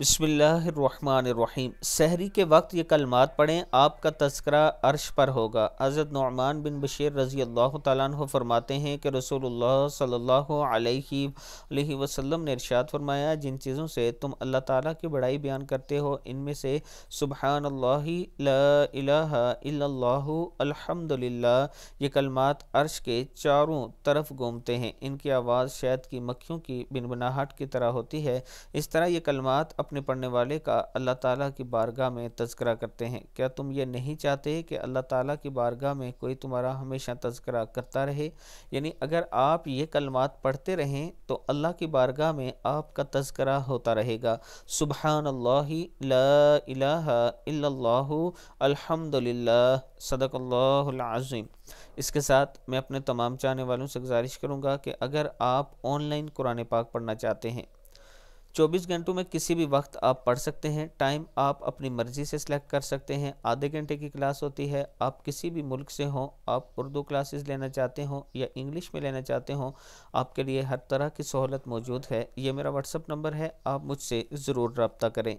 बसमीम सहरी के वक्त ये कलमात पढ़ें आपका तस्करा अर्श पर होगा हज़रत नौमान बिन बशीर रज़ी अल्लाह तु फरमाते हैं कि रसूल सल्ला वसम ने इरशाद फरमाया जिन चीज़ों से तुम अल्लाह ताला की बड़ाई बयान करते हो इनमें से सुबहान अल्हम्दुलिल्लाह ये कलमात अर्श के चारों तरफ घूमते हैं इनकी आवाज़ शहद की मक्खियों की बिनबनाहट की तरह होती है इस तरह ये कलमात अपने पढ़ने वाले का अल्लाह ताला की बारगाह में तस्करा करते हैं क्या तुम ये नहीं चाहते कि अल्लाह ताला की बारगाह में कोई तुम्हारा हमेशा तस्करा करता रहे यानी अगर आप ये कलमात पढ़ते रहें तो अल्लाह की बारगाह में आपका तस्करा होता रहेगा सुबहान अल्हम्दुलिल्लाह सदकल्लाज़ीम इसके साथ मैं अपने तमाम चाहने वालों से गुजारिश करूँगा कि अगर आप ऑनलाइन कुरान पाक पढ़ना चाहते हैं चौबीस घंटों में किसी भी वक्त आप पढ़ सकते हैं टाइम आप अपनी मर्ज़ी से सिलेक्ट कर सकते हैं आधे घंटे की क्लास होती है आप किसी भी मुल्क से हों आप उर्दू क्लासेस लेना चाहते हों या इंग्लिश में लेना चाहते हों आपके लिए हर तरह की सहूलत मौजूद है ये मेरा व्हाट्सअप नंबर है आप मुझसे ज़रूर रबता करें